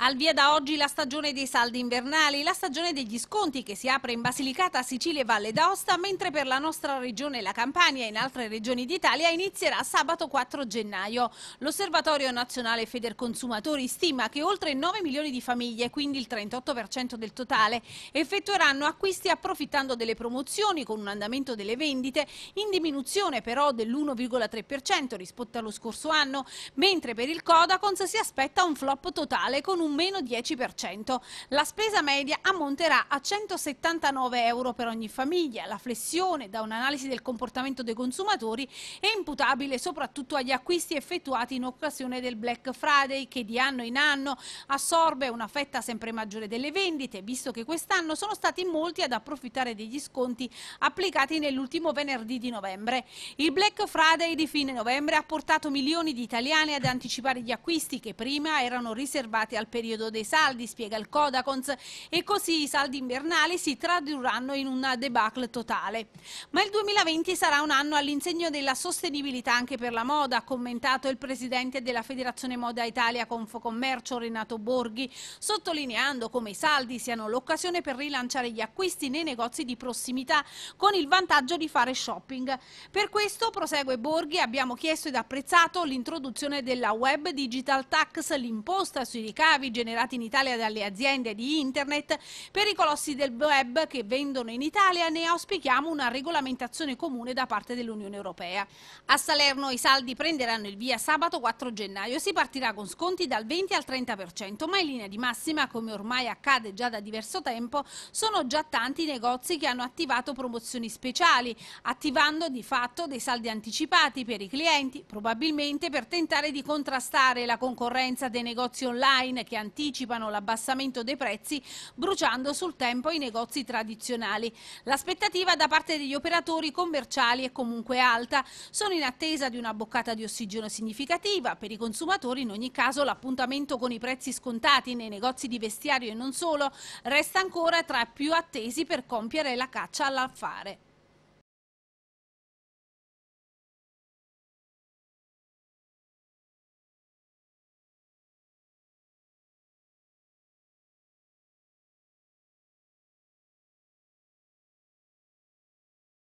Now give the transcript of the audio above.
Al via da oggi la stagione dei saldi invernali, la stagione degli sconti che si apre in Basilicata, Sicilia e Valle d'Aosta, mentre per la nostra regione la Campania e in altre regioni d'Italia inizierà sabato 4 gennaio. L'Osservatorio Nazionale Federconsumatori stima che oltre 9 milioni di famiglie, quindi il 38% del totale, effettueranno acquisti approfittando delle promozioni con un andamento delle vendite in diminuzione però dell'1,3% rispetto allo scorso anno, mentre per il Codacons si aspetta un flop totale con un un meno 10%. La spesa media ammonterà a 179 euro per ogni famiglia. La flessione da un'analisi del comportamento dei consumatori è imputabile soprattutto agli acquisti effettuati in occasione del Black Friday che di anno in anno assorbe una fetta sempre maggiore delle vendite, visto che quest'anno sono stati molti ad approfittare degli sconti applicati nell'ultimo venerdì di novembre. Il Black Friday di fine novembre ha portato milioni di italiani ad anticipare gli acquisti che prima erano riservati al periodo periodo dei saldi, spiega il Codacons, e così i saldi invernali si tradurranno in una debacle totale. Ma il 2020 sarà un anno all'insegno della sostenibilità anche per la moda, ha commentato il presidente della Federazione Moda Italia Confocommercio Renato Borghi, sottolineando come i saldi siano l'occasione per rilanciare gli acquisti nei negozi di prossimità con il vantaggio di fare shopping. Per questo, prosegue Borghi, abbiamo chiesto ed apprezzato l'introduzione della Web Digital Tax, l'imposta sui ricavi ricavi generati in Italia dalle aziende di internet, per i colossi del web che vendono in Italia ne auspichiamo una regolamentazione comune da parte dell'Unione Europea. A Salerno i saldi prenderanno il via sabato 4 gennaio. e Si partirà con sconti dal 20 al 30%, ma in linea di massima, come ormai accade già da diverso tempo, sono già tanti i negozi che hanno attivato promozioni speciali, attivando di fatto dei saldi anticipati per i clienti, probabilmente per tentare di contrastare la concorrenza dei negozi online che anticipano l'abbassamento dei prezzi bruciando sul tempo i negozi tradizionali. L'aspettativa da parte degli operatori commerciali è comunque alta. Sono in attesa di una boccata di ossigeno significativa. Per i consumatori in ogni caso l'appuntamento con i prezzi scontati nei negozi di vestiario e non solo resta ancora tra i più attesi per compiere la caccia all'affare.